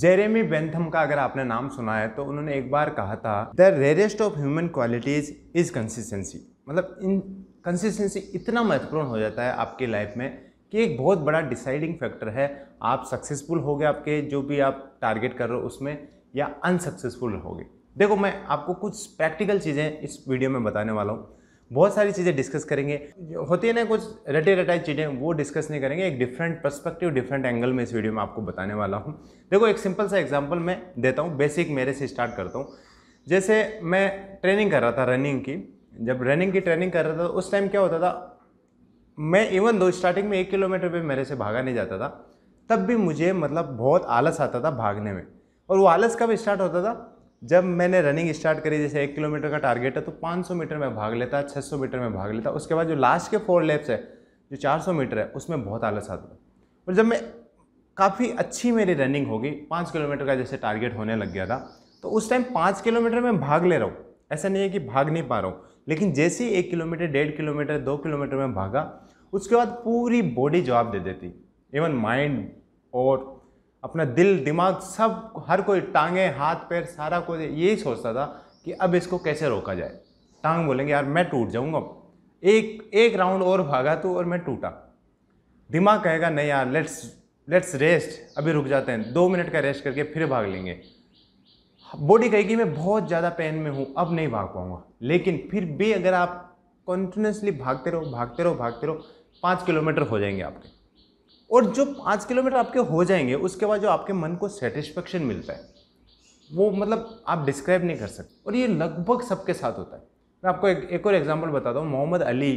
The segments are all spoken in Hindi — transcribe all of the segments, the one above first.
जेरेमी बेंथम का अगर आपने नाम सुना है तो उन्होंने एक बार कहा था the rarest of human qualities is consistency मतलब इन कंसिस्टेंसी इतना महत्वपूर्ण हो जाता है आपकी लाइफ में कि एक बहुत बड़ा डिसाइडिंग फैक्टर है आप सक्सेसफुल हो गए आपके जो भी आप टारगेट कर रहे हो उसमें या अनसक्सेसफुल हो गए देखो मैं आपको कुछ प्रैक्टिकल चीज़ें इस वीडियो में बताने वाला हूँ बहुत सारी चीज़ें डिस्कस करेंगे होती है ना कुछ रटे रटाई चीज़ें वो डिस्कस नहीं करेंगे एक डिफरेंट पर्सपेक्टिव डिफरेंट एंगल में इस वीडियो में आपको बताने वाला हूँ देखो एक सिंपल सा एग्जाम्पल मैं देता हूँ बेसिक मेरे से स्टार्ट करता हूँ जैसे मैं ट्रेनिंग कर रहा था रनिंग की जब रनिंग की ट्रेनिंग कर रहा था उस टाइम क्या होता था मैं इवन दो स्टार्टिंग में एक किलोमीटर पर मेरे से भागा नहीं जाता था तब भी मुझे मतलब बहुत आलस आता था भागने में और वो आलस कब स्टार्ट होता था जब मैंने रनिंग स्टार्ट करी जैसे एक किलोमीटर का टारगेट है तो 500 मीटर में भाग लेता 600 मीटर में भाग लेता उसके बाद जो लास्ट के फोर लेप्स है जो 400 मीटर है उसमें बहुत आलस आता था और जब मैं काफ़ी अच्छी मेरी रनिंग होगी पाँच किलोमीटर का जैसे टारगेट होने लग गया था तो उस टाइम पाँच किलोमीटर में भाग ले रहा हूँ ऐसा नहीं है कि भाग नहीं पा रहा हूँ लेकिन जैसे ही एक किलोमीटर डेढ़ किलोमीटर दो किलोमीटर में भागा उसके बाद पूरी बॉडी जवाब दे देती इवन माइंड और अपना दिल दिमाग सब हर कोई टांगे हाथ पैर सारा कोई यही सोचता था कि अब इसको कैसे रोका जाए टांग बोलेंगे यार मैं टूट जाऊँगा एक एक राउंड और भागा तो और मैं टूटा दिमाग कहेगा नहीं यार लेट्स लेट्स रेस्ट अभी रुक जाते हैं दो मिनट का रेस्ट करके फिर भाग लेंगे बॉडी कहेगी मैं बहुत ज़्यादा पेन में हूँ अब नहीं भाग पाऊँगा लेकिन फिर भी अगर आप कॉन्टीन्यूसली भागते रहो भागते रहो भागते रहो पाँच किलोमीटर हो जाएंगे आपके और जो पाँच किलोमीटर आपके हो जाएंगे उसके बाद जो आपके मन को सेटिस्फेक्शन मिलता है वो मतलब आप डिस्क्राइब नहीं कर सकते और ये लगभग सबके साथ होता है मैं आपको एक, एक और एग्जाम्पल बताता हूँ मोहम्मद अली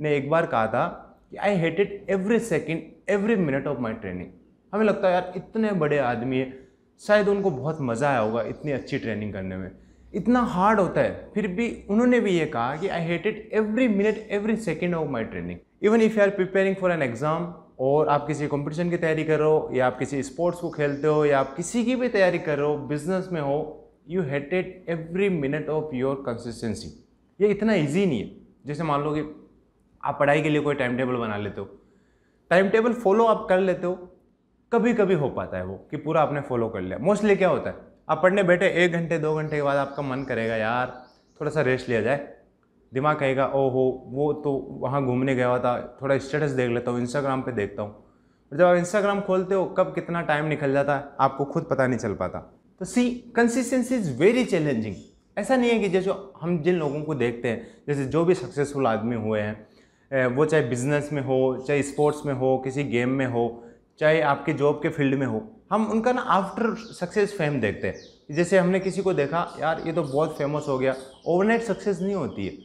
ने एक बार कहा था कि I hated every second every minute of my training हमें लगता है यार इतने बड़े आदमी है शायद उनको बहुत मज़ा आया होगा इतनी अच्छी ट्रेनिंग करने में इतना हार्ड होता है फिर भी उन्होंने भी ये कहा कि I hated every minute every second of my training even if you are preparing for an exam और आप किसी कंपटीशन की तैयारी करो या आप किसी स्पोर्ट्स को खेलते हो या आप किसी की भी तैयारी करो बिजनेस में हो you hated every minute of your consistency ये इतना ईजी नहीं है जैसे मान लो कि आप पढ़ाई के लिए कोई टाइम टेबल बना लेते हो टाइम टेबल फॉलो आप कर लेते हो कभी कभी हो पाता है वो कि पूरा आपने फॉलो कर लिया मोस्टली क्या होता है आप पढ़ने बैठे एक घंटे दो घंटे के बाद आपका मन करेगा यार थोड़ा सा रेस्ट लिया जाए दिमाग कहेगा ओहो वो तो वहाँ घूमने गया हुआ था थोड़ा स्टेटस देख लेता हूँ इंस्टाग्राम पे देखता हूँ और जब आप इंस्टाग्राम खोलते हो कब कितना टाइम निकल जाता है आपको खुद पता नहीं चल पाता तो see consistency is very challenging ऐसा नहीं है कि जैसे हम जिन लोगों को देखते हैं जैसे जो भी सक्सेसफुल आदमी हुए हैं वो चाहे बिजनेस में हो चाहे स्पोर्ट्स में हो किसी गेम में हो चाहे आपके जॉब के फील्ड में हो हम उनका ना आफ्टर सक्सेस फेम देखते हैं जैसे हमने किसी को देखा यार ये तो बहुत फेमस हो गया ओवरनाइट सक्सेस नहीं होती है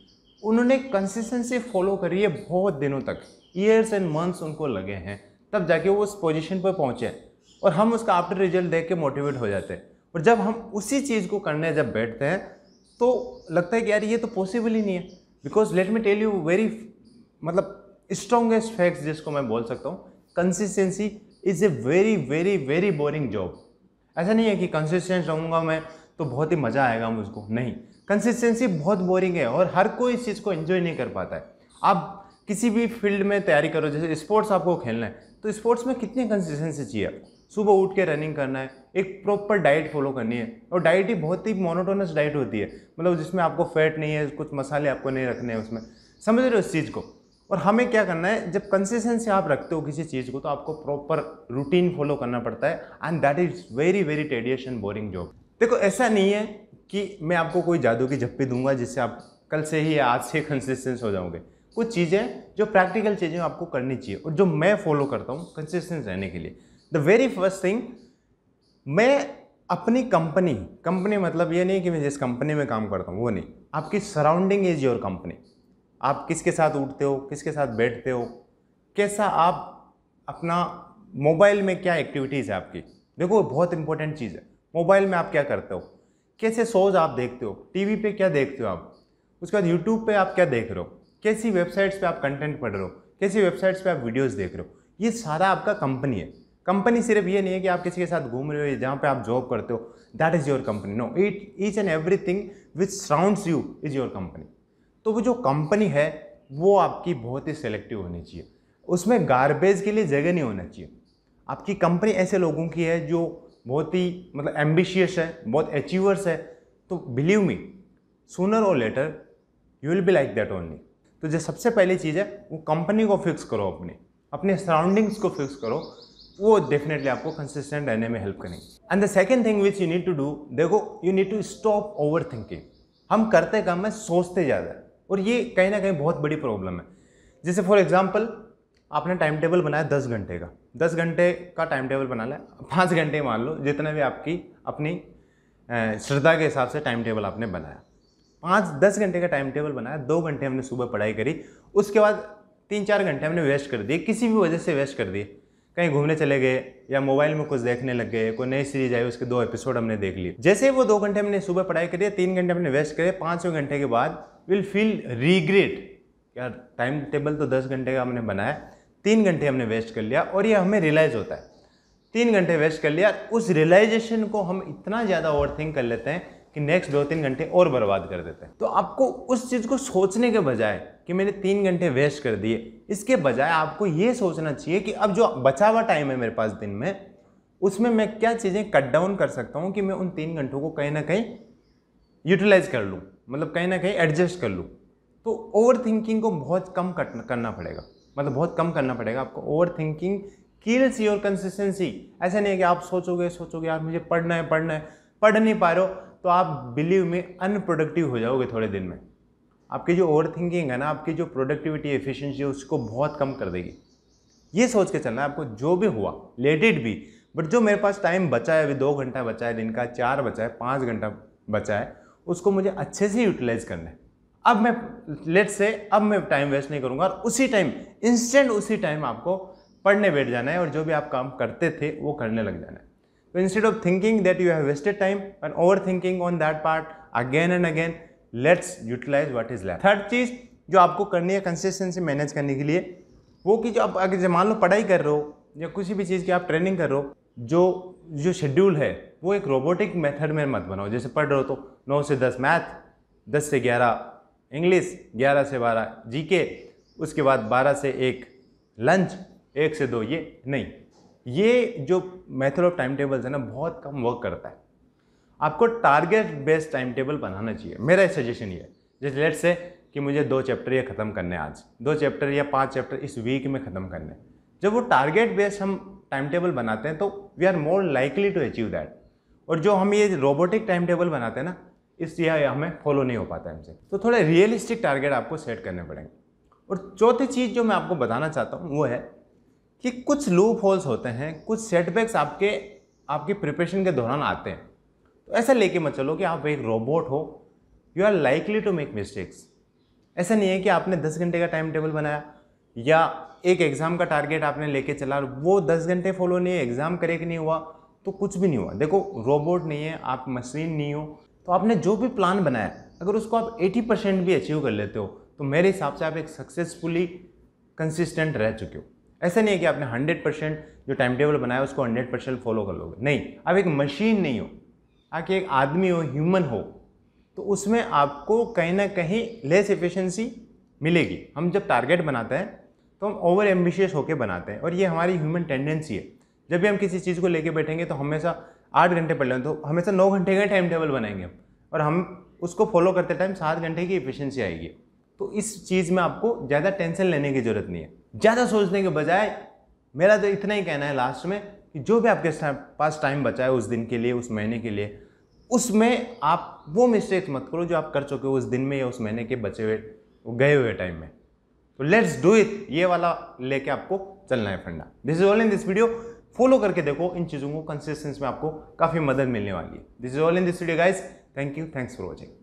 उन्होंने कंसिस्टेंसी फॉलो करी है बहुत दिनों तक ईयर्स एंड मंथ्स उनको लगे हैं तब जाके वो उस पोजिशन पर पहुँचे और हम उसका आफ्टर रिजल्ट देख के मोटिवेट हो जाते हैं और जब हम उसी चीज़ को करने जब बैठते हैं तो लगता है कि यार ये तो पॉसिबल ही नहीं है because let me tell you very मतलब स्ट्रॉन्गेस्ट फैक्ट्स जिसको मैं बोल सकता हूँ consistency is a very very very boring job ऐसा नहीं है कि कंसिस्टेंट रहूँगा मैं तो बहुत ही मज़ा आएगा मुझको नहीं कंसिस्टेंसी बहुत बोरिंग है और हर कोई इस चीज़ को एंजॉय नहीं कर पाता है आप किसी भी फील्ड में तैयारी करो जैसे स्पोर्ट्स आपको खेलना है तो स्पोर्ट्स में कितनी कंसिस्टेंसी चाहिए आपको सुबह उठ के रनिंग करना है एक प्रॉपर डाइट फॉलो करनी है और डाइट ही बहुत ही मोनोटोनस डाइट होती है मतलब जिसमें आपको फैट नहीं है कुछ मसाले आपको नहीं रखने हैं उसमें समझ रहे हो इस चीज़ को और हमें क्या करना है जब कंसिस्टेंसी आप रखते हो किसी चीज़ को तो आपको प्रॉपर रूटीन फॉलो करना पड़ता है and that is very very tedious and boring job देखो ऐसा नहीं है कि मैं आपको कोई जादू की झप्पी दूंगा जिससे आप कल से ही आज से कंसिस्टेंस हो जाओगे कुछ चीज़ें जो प्रैक्टिकल चीज़ें आपको करनी चाहिए और जो मैं फॉलो करता हूँ कंसिस्टेंस रहने के लिए द वेरी फर्स्ट थिंग मैं अपनी कंपनी कंपनी मतलब ये नहीं कि मैं जिस कंपनी में काम करता हूँ वो नहीं आपकी सराउंडिंग इज़ योर कंपनी आप किसके साथ उठते हो किसके साथ बैठते हो कैसा आप अपना मोबाइल में क्या एक्टिविटीज़ है आपकी देखो बहुत इंपॉर्टेंट चीज़ है मोबाइल में आप क्या करते हो कैसे शोज़ आप देखते हो टीवी पे क्या देखते हो आप उसके बाद यूट्यूब पे आप क्या देख रहे हो कैसी वेबसाइट्स पे आप कंटेंट पढ़ रहे हो कैसी वेबसाइट्स पे आप वीडियोस देख रहे हो ये सारा आपका कंपनी है कंपनी सिर्फ ये नहीं है कि आप किसी के साथ घूम रहे हो या जहाँ पर आप जॉब करते हो that is your company know it each and everything which surrounds you is your company तो वो जो कंपनी है वो आपकी बहुत ही सेलेक्टिव होनी चाहिए उसमें गारबेज के लिए जगह नहीं होना चाहिए आपकी कंपनी ऐसे लोगों की है जो बहुत ही मतलब एम्बिशियस है बहुत अचीवर्स है तो बिलीव मी सोनर और later you will be like that only तो जो सबसे पहली चीज़ है वो कंपनी को फिक्स करो अपने अपने सराउंडिंग्स को फिक्स करो वो डेफिनेटली आपको कंसिस्टेंट रहने में हेल्प करेंगे and the second thing which you need to do देखो you need to stop overthinking हम करते काम में सोचते ज़्यादा और ये कहीं ना कहीं बहुत बड़ी प्रॉब्लम है जैसे फॉर एग्जाम्पल आपने टाइम टेबल बनाया दस घंटे का दस घंटे का टाइम टेबल बना लें पाँच घंटे मान लो जितने भी आपकी अपनी श्रद्धा के हिसाब से टाइम टेबल आपने बनाया पाँच दस घंटे का टाइम टेबल बनाया दो घंटे हमने सुबह पढ़ाई करी उसके बाद तीन चार घंटे हमने वेस्ट कर दिए किसी भी वजह से वेस्ट कर दिए कहीं घूमने चले गए या मोबाइल में कुछ देखने लग गए कोई नई सीरीज आई उसके दो एपिसोड हमने देख लिए जैसे वो दो घंटे हमने सुबह पढ़ाई करी तीन घंटे हमने वेस्ट करे पाँचों घंटे के बाद विल फील रीग्रेट यार टाइम टेबल तो दस घंटे का हमने बनाया तीन घंटे हमने वेस्ट कर लिया और ये हमें रियलाइज़ होता है तीन घंटे वेस्ट कर लिया उस रियलाइजेशन को हम इतना ज़्यादा ओवर थिंक कर लेते हैं कि नेक्स्ट दो तीन घंटे और बर्बाद कर देते हैं तो आपको उस चीज़ को सोचने के बजाय कि मैंने तीन घंटे वेस्ट कर दिए इसके बजाय आपको ये सोचना चाहिए कि अब जो बचा हुआ टाइम है मेरे पास दिन में उसमें मैं क्या चीज़ें कट डाउन कर सकता हूँ कि मैं उन तीन घंटों को कहीं ना कहीं यूटिलाइज कर लूँ मतलब कहीं ना कहीं एडजस्ट कर लूँ तो ओवर थिंकिंग को बहुत कम करना पड़ेगा मतलब बहुत कम करना पड़ेगा आपको overthinking kills your consistency ऐसा नहीं है कि आप सोचोगे सोचोगे यार मुझे पढ़ना है पढ़ना है पढ़ नहीं पा रहे हो तो आप बिलीव में अनप्रोडक्टिव हो जाओगे थोड़े दिन में आपकी जो ओवर थिंकिंग है ना आपकी जो प्रोडक्टिविटी एफिशिएंसी है उसको बहुत कम कर देगी ये सोच के चलना है आपको जो भी हुआ लेटेड भी बट जो मेरे पास टाइम बचा है अभी दो घंटा बचा है दिन का चार बचा है पाँच घंटा बचा है उसको मुझे अच्छे से यूटिलाइज करना है अब मैं लेट से अब मैं टाइम वेस्ट नहीं करूँगा और उसी टाइम इंस्टेंट उसी टाइम आपको पढ़ने बैठ जाना है और जो भी आप काम करते थे वो करने लग जाना है तो instead of thinking that you have wasted time and overthinking on that part again and again let's utilize what is left third चीज़ जो आपको करनी है कंसिस्टेंसी मैनेज करने के लिए वो कि जो आप अगर मान लो पढ़ाई कर रहे हो या किसी भी चीज़ की आप ट्रेनिंग कर रहे हो जो जो शेड्यूल है वो एक रोबोटिक मेथड में मत बनाओ जैसे पढ़ रहे हो तो नौ से दस मैथ दस से ग्यारह इंग्लिश ग्यारह से बारह जीके उसके बाद बारह से एक लंच एक से दो ये नहीं ये जो मेथड ऑफ टाइम टेबल्स है ना बहुत कम वर्क करता है आपको टारगेट बेस्ड टाइम टेबल बनाना चाहिए मेरा सजेशन ये है जैसे लेट से कि मुझे दो चैप्टर ये ख़त्म करने आज दो चैप्टर या पांच चैप्टर इस वीक में ख़त्म करने जब वो टारगेट बेस्ड हम टाइम टेबल बनाते हैं तो we are more likely to achieve that और जो हम ये रोबोटिक टाइम टेबल बनाते हैं ना इसलिए हमें फॉलो नहीं हो पाता है हमसे तो थोड़े रियलिस्टिक टारगेट आपको सेट करने पड़ेंगे और चौथी चीज़ जो मैं आपको बताना चाहता हूँ वो है कि कुछ लूप होल्स होते हैं कुछ सेटबैक्स आपके आपकी प्रिपरेशन के दौरान आते हैं तो ऐसा लेके मत चलो कि आप एक रोबोट हो you are likely to make mistakes ऐसा नहीं है कि आपने दस घंटे का टाइम टेबल बनाया या एक एग्ज़ाम का टारगेट आपने लेके चला वो दस घंटे फॉलो नहीं है एग्ज़ाम करेक्ट नहीं हुआ तो कुछ भी नहीं हुआ देखो रोबोट नहीं है आप मशीन नहीं हो तो आपने जो भी प्लान बनाया अगर उसको आप 80 परसेंट भी अचीव कर लेते हो तो मेरे हिसाब से आप एक सक्सेसफुली कंसिस्टेंट रह चुके हो ऐसा नहीं है कि आपने 100 परसेंट जो टाइम टेबल बनाया उसको 100 परसेंट फॉलो कर लोगे नहीं आप एक मशीन नहीं हो आप एक आदमी हो ह्यूमन हो तो उसमें आपको कहीं ना कहीं लेस एफिशिएंसी मिलेगी हम जब टारगेट बनाते हैं तो हम ओवर एम्बिशियस होकर बनाते हैं और ये हमारी ह्यूमन टेंडेंसी है जब भी हम किसी चीज़ को लेके बैठेंगे तो हमेशा आठ घंटे पढ़ लें तो हमेशा नौ घंटे का टाइम टेबल बनाएंगे हम और हम उसको फॉलो करते टाइम सात घंटे की एफिशिएंसी आएगी तो इस चीज़ में आपको ज़्यादा टेंशन लेने की ज़रूरत नहीं है ज़्यादा सोचने के बजाय मेरा तो इतना ही कहना है लास्ट में कि जो भी आपके पास टाइम बचा है उस दिन के लिए उस महीने के लिए उसमें आप वो मिस्टेक्स मत करो जो आप कर चुके हो उस दिन में या उस महीने के बचे हुए गए हुए टाइम में तो लेट्स डू इट ये वाला लेके आपको चलना है फंडा this is all in this video follow करके देखो इन चीज़ों को कंसिस्टेंस में आपको काफ़ी मदद मिलने वाली है this is all in this video guys thank you thanks for watching